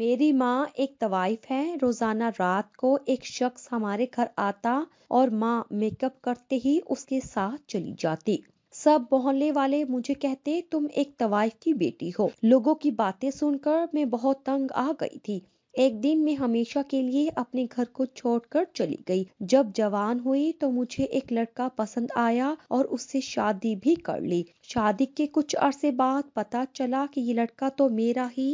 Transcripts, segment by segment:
मेरी माँ एक तवाइफ है रोज़ाना रात को एक शख्स हमारे घर आता और माँ मेकअप करते ही उसके साथ चली जाती सब मोहल्ले वाले मुझे कहते तुम एक तवाइफ की बेटी हो लोगों की बातें सुनकर मैं बहुत तंग आ गई थी एक दिन मैं हमेशा के लिए अपने घर को छोड़कर चली गई जब जवान हुई तो मुझे एक लड़का पसंद आया और उससे शादी भी कर ली शादी के कुछ अरसे बाद पता चला कि ये लड़का तो मेरा ही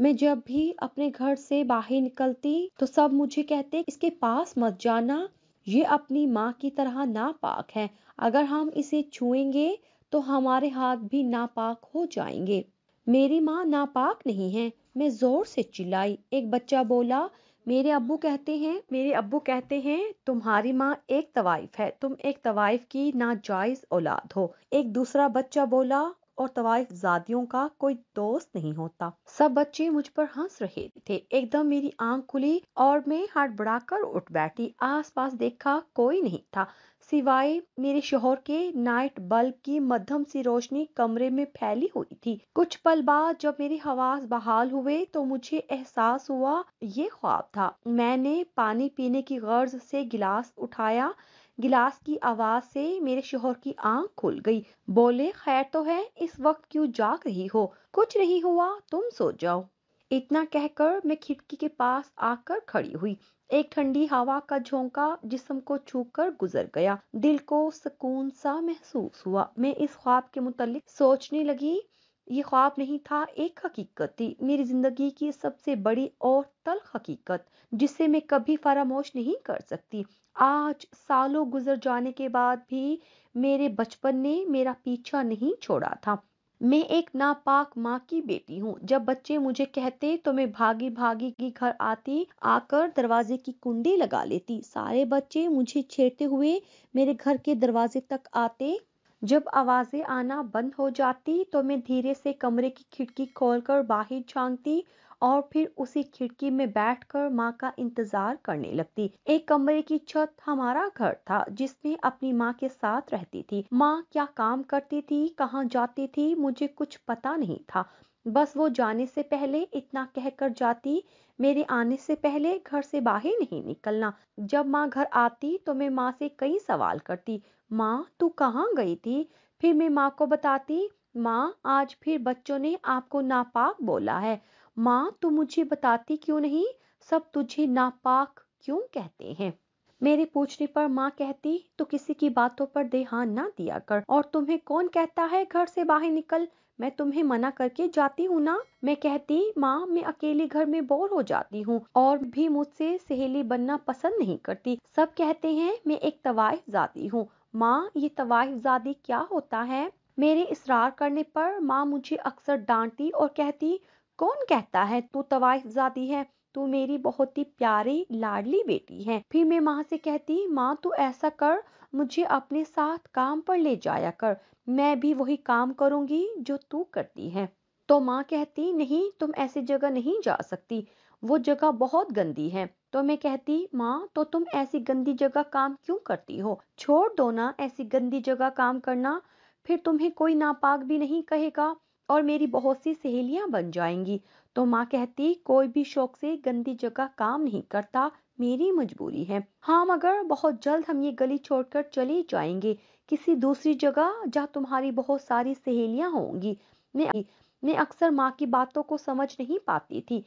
मैं जब भी अपने घर से बाहर निकलती तो सब मुझे कहते इसके पास मत जाना ये अपनी माँ की तरह नापाक है अगर हम इसे छुएंगे तो हमारे हाथ भी नापाक हो जाएंगे मेरी माँ नापाक नहीं है मैं जोर से चिल्लाई एक बच्चा बोला मेरे अब्बू कहते हैं मेरे अब्बू कहते हैं तुम्हारी माँ एक तवाइफ है तुम एक तवाइफ की ना जायज औलाद हो एक दूसरा बच्चा बोला और तवाइफ जादियों का कोई दोस्त नहीं होता सब बच्चे मुझ पर हंस रहे थे एकदम मेरी आंख खुली और मैं हड़बड़ाकर उठ बैठी आसपास देखा कोई नहीं था सिवाय मेरे शोहर के नाइट बल्ब की मध्यम सी रोशनी कमरे में फैली हुई थी कुछ पल बाद जब मेरी हवास बहाल हुए तो मुझे एहसास हुआ ये ख्वाब था मैंने पानी पीने की गर्ज से गिलास उठाया गिलास की आवाज से मेरे शोहर की आंख खुल गई बोले खैर तो है इस वक्त क्यों जाग रही हो कुछ नहीं हुआ तुम सो जाओ इतना कहकर मैं खिड़की के पास आकर खड़ी हुई एक ठंडी हवा का झोंका जिसम को छूकर गुजर गया दिल को सुकून सा महसूस हुआ मैं इस ख्वाब के मुतालिक सोचने लगी ये ख्वाब नहीं था एक हकीकत थी मेरी ज़िंदगी की सबसे बड़ी और तल हकीकत जिसे मैं कभी फरामोश नहीं कर सकती आज सालों गुजर जाने के बाद भी मेरे बचपन ने मेरा पीछा नहीं छोड़ा था मैं एक नापाक माँ की बेटी हूँ जब बच्चे मुझे कहते तो मैं भागी भागी की घर आती आकर दरवाजे की कुंडी लगा लेती सारे बच्चे मुझे छेड़ते हुए मेरे घर के दरवाजे तक आते जब आवाज़ें आना बंद हो जाती तो मैं धीरे से कमरे की खिड़की खोलकर बाहर झांकती और फिर उसी खिड़की में बैठकर माँ का इंतजार करने लगती एक कमरे की छत हमारा घर था जिसमें अपनी माँ के साथ रहती थी माँ क्या काम करती थी कहाँ जाती थी मुझे कुछ पता नहीं था बस वो जाने से पहले इतना कहकर जाती मेरे आने से पहले घर से बाहर नहीं निकलना जब माँ घर आती तो मैं माँ से कई सवाल करती माँ तू कहाँ गई थी फिर मैं माँ को बताती माँ आज फिर बच्चों ने आपको नापाक बोला है माँ तू मुझे बताती क्यों नहीं सब तुझे नापाक क्यों कहते हैं मेरे पूछने पर माँ कहती तो किसी की बातों पर ध्यान ना दिया कर और तुम्हें कौन कहता है घर से बाहर निकल मैं तुम्हें मना करके जाती हूँ ना मैं कहती माँ मैं अकेले घर में बोर हो जाती हूँ और भी मुझसे सहेली बनना पसंद नहीं करती सब कहते हैं मैं एक तवाइफ जाती हूँ माँ ये तवाइफ जादी क्या होता है मेरे इसरार करने पर माँ मुझे अक्सर डांटती और कहती कौन कहता है तू तवाइफ जादी है तू मेरी बहुत ही प्यारी लाडली बेटी है फिर मैं माँ से कहती माँ तू ऐसा कर मुझे अपने साथ काम पर ले जाया कर मैं भी वही काम करूंगी जो तू करती है तो माँ कहती नहीं तुम ऐसी जगह नहीं जा सकती वो जगह बहुत गंदी है तो मैं कहती माँ तो तुम ऐसी गंदी जगह काम क्यों करती हो छोड़ दो ना ऐसी गंदी जगह काम करना फिर तुम्हें कोई नापाक भी नहीं कहेगा और मेरी बहुत सी सहेलियां बन जाएंगी तो माँ कहती कोई भी शौक से गंदी जगह काम नहीं करता मेरी मजबूरी है हाँ मगर बहुत जल्द हम ये गली छोड़कर चले जाएंगे किसी दूसरी जगह जहाँ तुम्हारी बहुत सारी सहेलियां होंगी मैं मैं अक्सर माँ की बातों को समझ नहीं पाती थी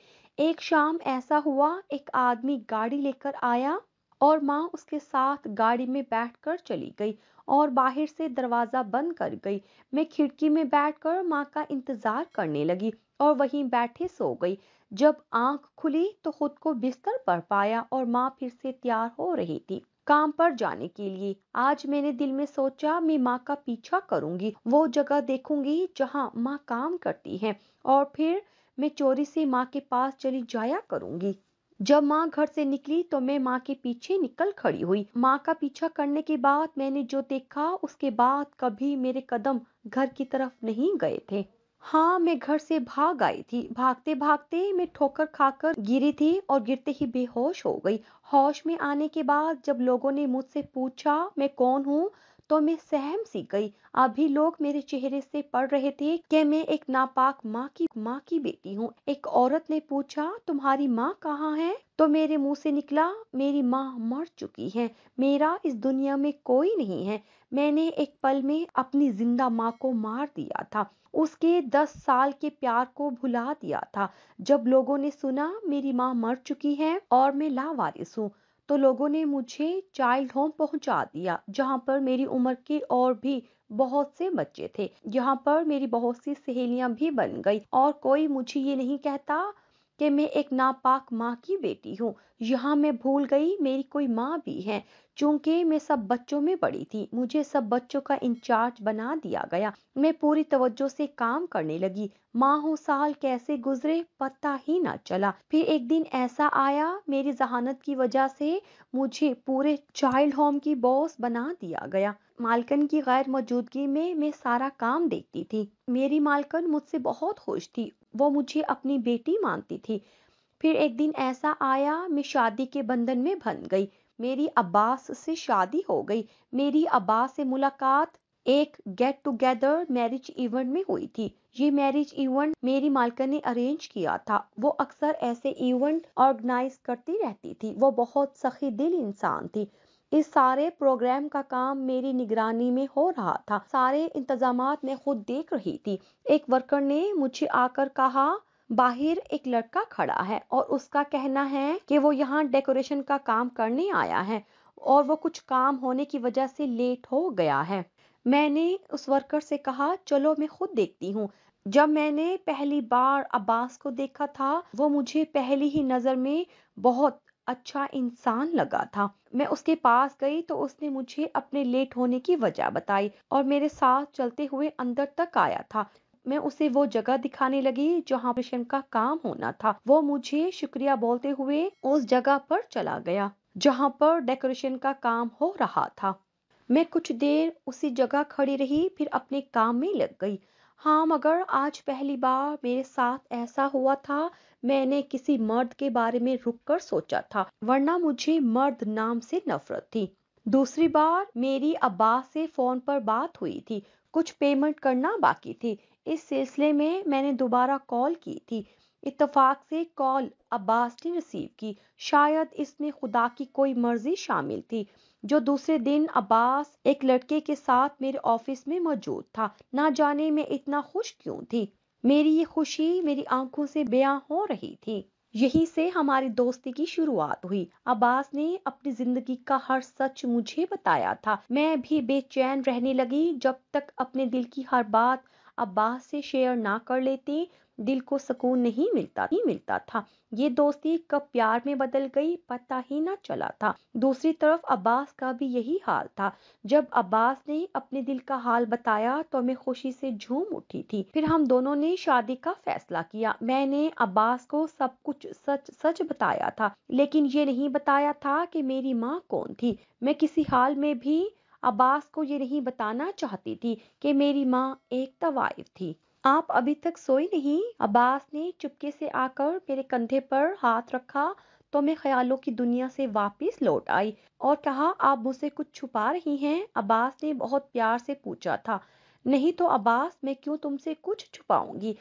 एक शाम ऐसा हुआ एक आदमी गाड़ी लेकर आया और माँ उसके साथ गाड़ी में बैठकर चली गई और बाहर से दरवाज़ा बंद कर गई मैं खिड़की में बैठकर माँ का इंतज़ार करने लगी और वहीं बैठे सो गई जब आंख खुली तो खुद को बिस्तर पर पाया और माँ फिर से तैयार हो रही थी काम पर जाने के लिए आज मैंने दिल में सोचा मैं माँ का पीछा करूंगी वो जगह देखूंगी जहाँ माँ काम करती है और फिर मैं चोरी से माँ के पास चली जाया करूंगी जब माँ घर से निकली तो मैं माँ के पीछे निकल खड़ी हुई माँ का पीछा करने के बाद मैंने जो देखा उसके बाद कभी मेरे कदम घर की तरफ नहीं गए थे हाँ मैं घर से भाग आई थी भागते भागते मैं ठोकर खाकर गिरी थी और गिरते ही बेहोश हो गई होश में आने के बाद जब लोगों ने मुझसे पूछा मैं कौन हूँ तो मैं सहम सी गई अभी लोग मेरे चेहरे से पढ़ रहे थे कि मैं एक नापाक माँ की माँ की बेटी हूँ एक औरत ने पूछा तुम्हारी माँ कहाँ है तो मेरे मुंह से निकला मेरी माँ मर चुकी है मेरा इस दुनिया में कोई नहीं है मैंने एक पल में अपनी जिंदा माँ को मार दिया था उसके दस साल के प्यार को भुला दिया था जब लोगों ने सुना मेरी माँ मर चुकी है और मैं लावारिस हूँ तो लोगों ने मुझे चाइल्ड होम पहुंचा दिया जहां पर मेरी उम्र के और भी बहुत से बच्चे थे यहाँ पर मेरी बहुत सी सहेलियां भी बन गई और कोई मुझे ये नहीं कहता कि मैं एक नापाक माँ की बेटी हूँ यहाँ मैं भूल गई मेरी कोई माँ भी है चूंकि मैं सब बच्चों में बड़ी थी मुझे सब बच्चों का इंचार्ज बना दिया गया मैं पूरी तवज्जो से काम करने लगी माँ हो साल कैसे गुजरे पता ही ना चला फिर एक दिन ऐसा आया मेरी जहानत की वजह से मुझे पूरे चाइल्ड होम की बॉस बना दिया गया मालकन की गैर मौजूदगी में मैं सारा काम देखती थी मेरी मालकन मुझसे बहुत खुश थी वो मुझे अपनी बेटी मानती थी फिर एक दिन ऐसा आया मैं शादी के बंधन में बन गई मेरी अब्बास से शादी हो गई मेरी अब्बास से मुलाकात एक गेट टुगेदर मैरिज इवेंट में हुई थी ये मैरिज इवेंट मेरी मालकन ने अरेंज किया था वो अक्सर ऐसे इवेंट ऑर्गेनाइज करती रहती थी वो बहुत सखी दिल इंसान थी इस सारे प्रोग्राम का काम मेरी निगरानी में हो रहा था सारे इंतजाम मैं खुद देख रही थी एक वर्कर ने मुझे आकर कहा बाहर एक लड़का खड़ा है और उसका कहना है कि वो यहाँ डेकोरेशन का काम करने आया है और वो कुछ काम होने की वजह से लेट हो गया है मैंने उस वर्कर से कहा चलो मैं खुद देखती हूँ जब मैंने पहली बार अब्बास को देखा था वो मुझे पहली ही नज़र में बहुत अच्छा इंसान लगा था मैं उसके पास गई तो उसने मुझे अपने लेट होने की वजह बताई और मेरे साथ चलते हुए अंदर तक आया था मैं उसे वो जगह दिखाने लगी जहाँ ऑपरेशन का काम होना था वो मुझे शुक्रिया बोलते हुए उस जगह पर चला गया जहाँ पर डेकोरेशन का काम हो रहा था मैं कुछ देर उसी जगह खड़ी रही फिर अपने काम में लग गई हाँ मगर आज पहली बार मेरे साथ ऐसा हुआ था मैंने किसी मर्द के बारे में रुककर सोचा था वरना मुझे मर्द नाम से नफरत थी दूसरी बार मेरी अब्बा से फोन पर बात हुई थी कुछ पेमेंट करना बाकी थी इस सिलसिले में मैंने दोबारा कॉल की थी इतफाक से कॉल अब्बास ने रिसीव की शायद इसमें खुदा की कोई मर्जी शामिल थी जो दूसरे दिन अब्बास एक लड़के के साथ मेरे ऑफिस में मौजूद था ना जाने में इतना खुश क्यों थी मेरी ये खुशी मेरी आंखों से बयां हो रही थी यहीं से हमारी दोस्ती की शुरुआत हुई अब्बास ने अपनी जिंदगी का हर सच मुझे बताया था मैं भी बेचैन रहने लगी जब तक अपने दिल की हर बात अब्बास से शेयर ना कर लेती दिल को सुकून नहीं मिलता ही मिलता था ये दोस्ती कब प्यार में बदल गई पता ही ना चला था दूसरी तरफ अब्बास का भी यही हाल था जब अब्बास ने अपने दिल का हाल बताया तो मैं खुशी से झूम उठी थी फिर हम दोनों ने शादी का फैसला किया मैंने अब्बास को सब कुछ सच सच बताया था लेकिन ये नहीं बताया था कि मेरी माँ कौन थी मैं किसी हाल में भी अब्बास को ये नहीं बताना चाहती थी कि मेरी माँ एक तवाइफ थी आप अभी तक सोई नहीं अब्बास ने चुपके से आकर मेरे कंधे पर हाथ रखा तो मैं ख्यालों की दुनिया से वापस लौट आई और कहा आप मुझसे कुछ छुपा रही हैं अब्बास ने बहुत प्यार से पूछा था नहीं तो अब्बास मैं क्यों तुमसे कुछ छुपाऊंगी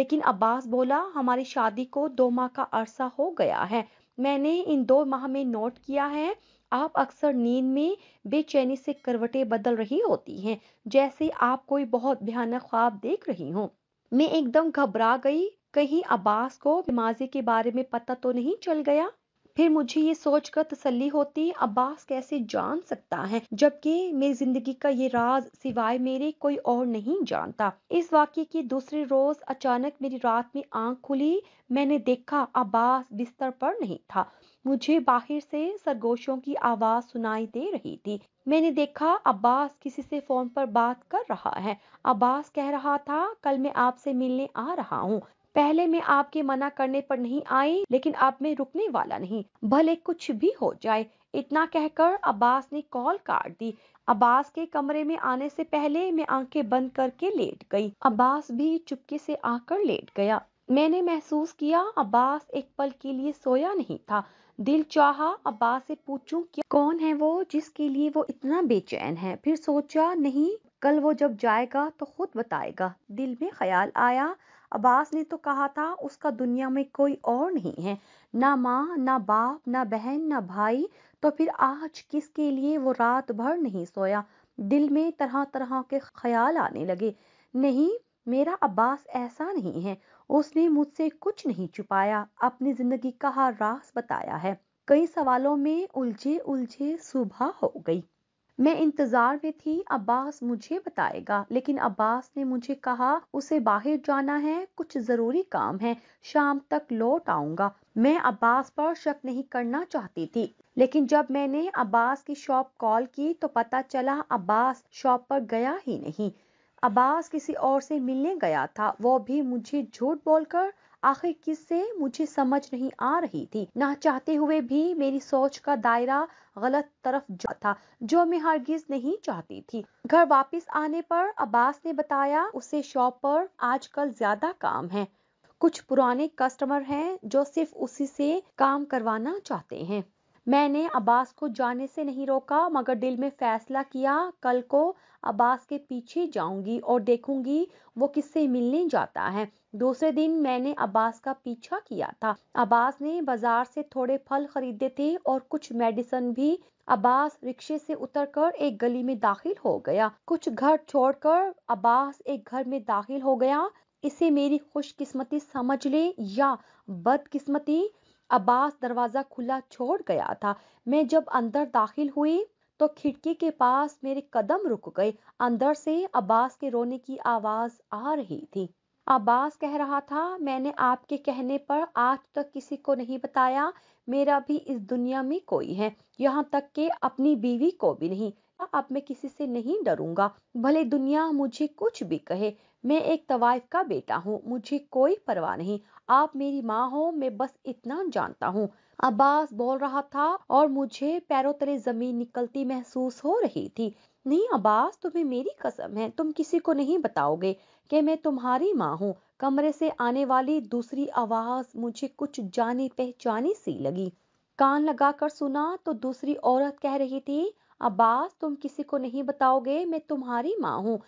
लेकिन अब्बास बोला हमारी शादी को दो माह का अरसा हो गया है मैंने इन दो माह में नोट किया है आप अक्सर नींद में बेचैनी से करवटें बदल रही होती हैं जैसे आप कोई बहुत भयानक ख्वाब देख रही हूँ मैं एकदम घबरा गई कहीं अब्बास को माजी के बारे में पता तो नहीं चल गया फिर मुझे ये सोचकर तसल्ली होती अब्बास कैसे जान सकता है जबकि मेरी जिंदगी का ये राज सिवाय मेरे कोई और नहीं जानता इस वाक्य के दूसरे रोज अचानक मेरी रात में आंख खुली मैंने देखा अब्बास बिस्तर पर नहीं था मुझे बाहर से सरगोशों की आवाज सुनाई दे रही थी मैंने देखा अब्बास किसी से फोन पर बात कर रहा है अब्बास कह रहा था कल मैं आपसे मिलने आ रहा हूँ पहले मैं आपके मना करने पर नहीं आई लेकिन अब मैं रुकने वाला नहीं भले कुछ भी हो जाए इतना कहकर अब्बास ने कॉल काट दी अब्बास के कमरे में आने से पहले मैं आंखें बंद करके लेट गई अब्बास भी चुपके से आकर लेट गया मैंने महसूस किया अब्बास एक पल के लिए सोया नहीं था दिल चाहा अब्बा से पूछूं कि कौन है वो जिसके लिए वो इतना बेचैन है फिर सोचा नहीं कल वो जब जाएगा तो खुद बताएगा दिल में ख्याल आया अब्बास ने तो कहा था उसका दुनिया में कोई और नहीं है ना माँ ना बाप ना बहन ना भाई तो फिर आज किसके लिए वो रात भर नहीं सोया दिल में तरह तरह के ख्याल आने लगे नहीं मेरा अब्बास ऐसा नहीं है उसने मुझसे कुछ नहीं छुपाया अपनी जिंदगी का हर रास बताया है कई सवालों में उलझे उलझे सुबह हो गई मैं इंतजार में थी अब्बास मुझे बताएगा लेकिन अब्बास ने मुझे कहा उसे बाहर जाना है कुछ जरूरी काम है शाम तक लौट आऊंगा मैं अब्बास पर शक नहीं करना चाहती थी लेकिन जब मैंने अब्बास की शॉप कॉल की तो पता चला अब्बास शॉप पर गया ही नहीं अब्बास किसी और से मिलने गया था वो भी मुझे झूठ बोलकर आखिर किससे मुझे समझ नहीं आ रही थी ना चाहते हुए भी मेरी सोच का दायरा गलत तरफ जा था जो मैं हरगिज नहीं चाहती थी घर वापस आने पर अब्बास ने बताया उसे शॉप पर आजकल ज्यादा काम है कुछ पुराने कस्टमर हैं जो सिर्फ उसी से काम करवाना चाहते हैं मैंने अब्बास को जाने से नहीं रोका मगर दिल में फैसला किया कल को अब्बास के पीछे जाऊंगी और देखूंगी वो किससे मिलने जाता है दूसरे दिन मैंने अब्बास का पीछा किया था अब्बास ने बाजार से थोड़े फल खरीदे थे और कुछ मेडिसन भी अब्बास रिक्शे से उतरकर एक गली में दाखिल हो गया कुछ घर छोड़कर अब्बास एक घर में दाखिल हो गया इसे मेरी खुशकिस्मती समझ ले या बदकिस्मती अब्बास दरवाज़ा खुला छोड़ गया था मैं जब अंदर दाखिल हुई तो खिड़की के पास मेरे कदम रुक गए अंदर से अब्बास के रोने की आवाज आ रही थी अब्बास कह रहा था मैंने आपके कहने पर आज तक किसी को नहीं बताया मेरा भी इस दुनिया में कोई है यहाँ तक के अपनी बीवी को भी नहीं अब मैं किसी से नहीं डरूंगा भले दुनिया मुझे कुछ भी कहे मैं एक तवाइफ का बेटा हूँ मुझे कोई परवाह नहीं आप मेरी माँ हो मैं बस इतना जानता हूँ अब्बास बोल रहा था और मुझे पैरों तले जमीन निकलती महसूस हो रही थी नहीं अब्बास तुम्हें मेरी कसम है तुम किसी को नहीं बताओगे कि मैं तुम्हारी माँ हूँ कमरे से आने वाली दूसरी आवाज मुझे कुछ जानी पहचानी सी लगी कान लगाकर सुना तो दूसरी औरत कह रही थी अब्बास तुम किसी को नहीं बताओगे मैं तुम्हारी माँ हूँ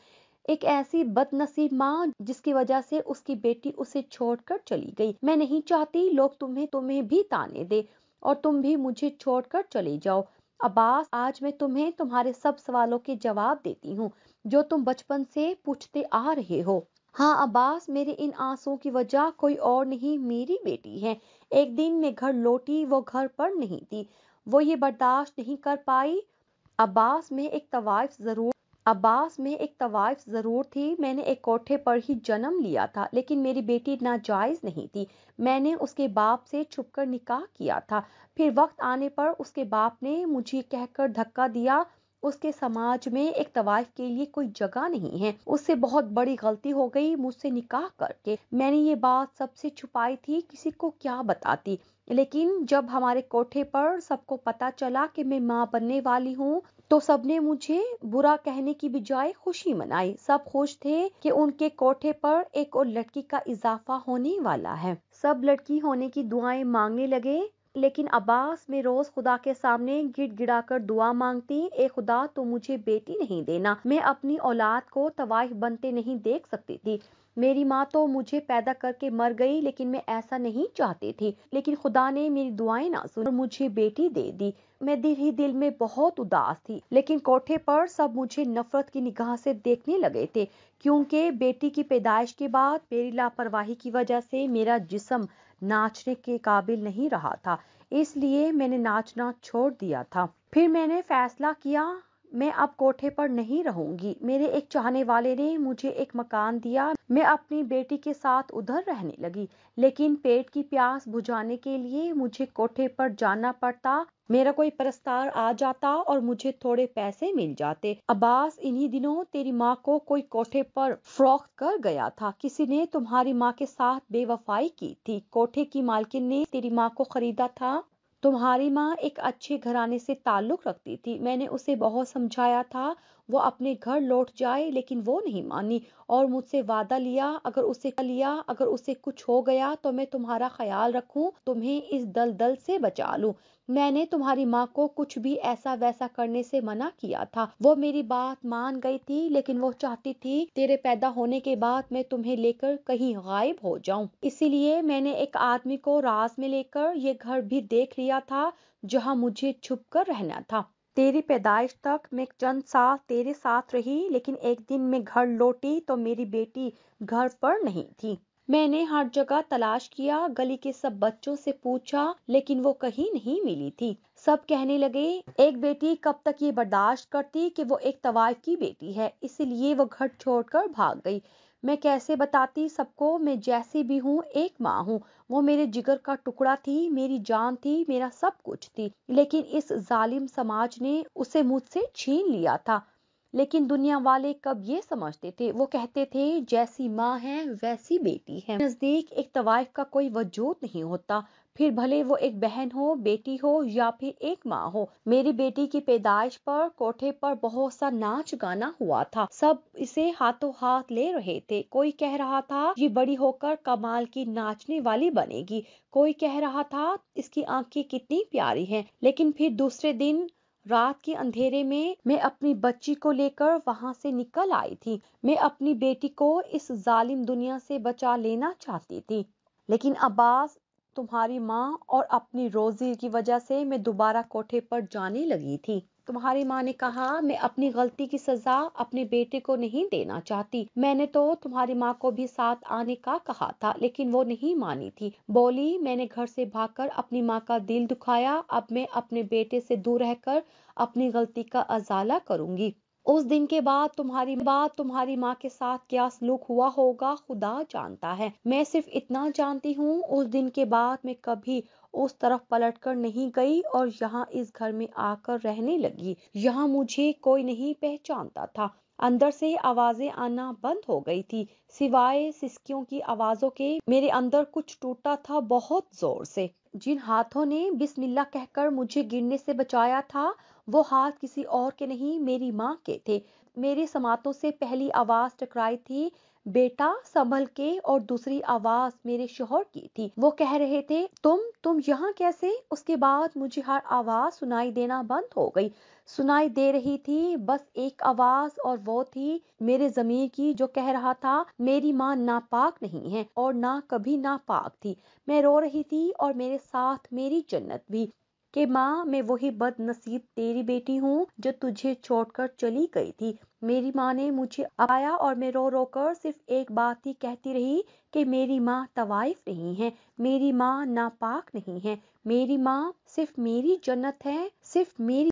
एक ऐसी बदनसीब माँ जिसकी वजह से उसकी बेटी उसे छोड़कर चली गई मैं नहीं चाहती लोग तुम्हें तुम्हें भी ताने दे और तुम भी मुझे छोड़कर चले जाओ अब्बास आज मैं तुम्हें तुम्हारे सब सवालों के जवाब देती हूँ जो तुम बचपन से पूछते आ रहे हो हाँ अब्बास मेरे इन आंसुओं की वजह कोई और नहीं मेरी बेटी है एक दिन मैं घर लौटी वो घर पर नहीं थी वो ये बर्दाश्त नहीं कर पाई अब्बास में एक तवाइफ जरूर अब्बास में एक तवाइफ ज़रूर थी मैंने एक कोठे पर ही जन्म लिया था लेकिन मेरी बेटी नाजायज़ नहीं थी मैंने उसके बाप से छुपकर निकाह किया था फिर वक्त आने पर उसके बाप ने मुझे कहकर धक्का दिया उसके समाज में एक तवाइफ के लिए कोई जगह नहीं है उससे बहुत बड़ी गलती हो गई मुझसे निकाह करके मैंने ये बात सबसे छुपाई थी किसी को क्या बताती लेकिन जब हमारे कोठे पर सबको पता चला कि मैं माँ बनने वाली हूँ तो सबने मुझे बुरा कहने की बजाय खुशी मनाई सब खुश थे कि उनके कोठे पर एक और लड़की का इजाफा होने वाला है सब लड़की होने की दुआएं मांगने लगे लेकिन अब्बास में रोज खुदा के सामने गिड़ गिड़ा कर दुआ मांगती ए खुदा तो मुझे बेटी नहीं देना मैं अपनी औलाद को तवाइफ बनते नहीं देख सकती थी मेरी माँ तो मुझे पैदा करके मर गई लेकिन मैं ऐसा नहीं चाहती थी लेकिन खुदा ने मेरी दुआएं ना सुन और मुझे बेटी दे दी मैं दिल ही दिल में बहुत उदास थी लेकिन कोठे पर सब मुझे नफरत की निगाह से देखने लगे थे क्योंकि बेटी की पैदाइश के बाद मेरी लापरवाही की वजह से मेरा जिसम नाचने के काबिल नहीं रहा था इसलिए मैंने नाचना छोड़ दिया था फिर मैंने फैसला किया मैं अब कोठे पर नहीं रहूंगी मेरे एक चाहने वाले ने मुझे एक मकान दिया मैं अपनी बेटी के साथ उधर रहने लगी लेकिन पेट की प्यास बुझाने के लिए मुझे कोठे पर जाना पड़ता मेरा कोई परस्तार आ जाता और मुझे थोड़े पैसे मिल जाते अब्बास इन्हीं दिनों तेरी माँ को कोई कोठे पर फ्रॉक कर गया था किसी ने तुम्हारी माँ के साथ बेवफाई की थी कोठे की मालकिन ने तेरी माँ को खरीदा था तुम्हारी माँ एक अच्छे घराने से ताल्लुक़ रखती थी मैंने उसे बहुत समझाया था वो अपने घर लौट जाए लेकिन वो नहीं मानी और मुझसे वादा लिया अगर उसे लिया अगर उसे कुछ हो गया तो मैं तुम्हारा ख्याल रखूं तुम्हें इस दलदल से बचा लूं मैंने तुम्हारी माँ को कुछ भी ऐसा वैसा करने से मना किया था वो मेरी बात मान गई थी लेकिन वो चाहती थी तेरे पैदा होने के बाद मैं तुम्हें लेकर कहीं गायब हो जाऊं इसीलिए मैंने एक आदमी को राज में लेकर ये घर भी देख लिया था जहाँ मुझे छुप कर रहना था तेरी पैदाइश तक मैं चंद साल तेरे साथ रही लेकिन एक दिन मैं घर लौटी तो मेरी बेटी घर पर नहीं थी मैंने हर जगह तलाश किया गली के सब बच्चों से पूछा लेकिन वो कहीं नहीं मिली थी सब कहने लगे एक बेटी कब तक ये बर्दाश्त करती कि वो एक तवाइफ की बेटी है इसलिए वो घर छोड़कर भाग गई मैं कैसे बताती सबको मैं जैसी भी हूँ एक माँ हूँ वो मेरे जिगर का टुकड़ा थी मेरी जान थी मेरा सब कुछ थी लेकिन इस जालिम समाज ने उसे मुझसे छीन लिया था लेकिन दुनिया वाले कब ये समझते थे वो कहते थे जैसी माँ है वैसी बेटी है नज़दीक एक तवाइफ का कोई वजूद नहीं होता फिर भले वो एक बहन हो बेटी हो या फिर एक माँ हो मेरी बेटी की पैदाइश पर कोठे पर बहुत सा नाच गाना हुआ था सब इसे हाथों हाथ ले रहे थे कोई कह रहा था ये बड़ी होकर कमाल की नाचने वाली बनेगी कोई कह रहा था इसकी आंखें कितनी प्यारी हैं लेकिन फिर दूसरे दिन रात के अंधेरे में मैं अपनी बच्ची को लेकर वहां से निकल आई थी मैं अपनी बेटी को इस जालिम दुनिया से बचा लेना चाहती थी लेकिन अब्बास तुम्हारी माँ और अपनी रोजी की वजह से मैं दोबारा कोठे पर जाने लगी थी तुम्हारी माँ ने कहा मैं अपनी गलती की सजा अपने बेटे को नहीं देना चाहती मैंने तो तुम्हारी माँ को भी साथ आने का कहा था लेकिन वो नहीं मानी थी बोली मैंने घर से भागकर अपनी माँ का दिल दुखाया अब मैं अपने बेटे से दूर रहकर अपनी गलती का अजाला करूंगी उस दिन के बाद तुम्हारी बात तुम्हारी माँ के साथ क्या सलूक हुआ होगा खुदा जानता है मैं सिर्फ इतना जानती हूँ उस दिन के बाद मैं कभी उस तरफ पलट कर नहीं गई और यहाँ इस घर में आकर रहने लगी यहाँ मुझे कोई नहीं पहचानता था अंदर से आवाजें आना बंद हो गई थी सिवाय सिस्कियों की आवाजों के मेरे अंदर कुछ टूटा था बहुत जोर से जिन हाथों ने बिस्मिल्लाह कहकर मुझे गिरने से बचाया था वो हाथ किसी और के नहीं मेरी माँ के थे मेरे समातों से पहली आवाज़ टकराई थी बेटा संभल के और दूसरी आवाज मेरे शोहर की थी वो कह रहे थे तुम तुम यहाँ कैसे उसके बाद मुझे हर आवाज सुनाई देना बंद हो गई सुनाई दे रही थी बस एक आवाज और वो थी मेरे जमीर की जो कह रहा था मेरी माँ नापाक नहीं है और ना कभी नापाक थी मैं रो रही थी और मेरे साथ मेरी जन्नत भी कि माँ मैं वही बदनसीब तेरी बेटी हूँ जो तुझे छोड़कर चली गई थी मेरी माँ ने मुझे आया और मैं रो रो कर सिर्फ एक बात ही कहती रही कि मेरी माँ तवाइफ नहीं है मेरी माँ नापाक नहीं है मेरी माँ सिर्फ मेरी जन्नत है सिर्फ मेरी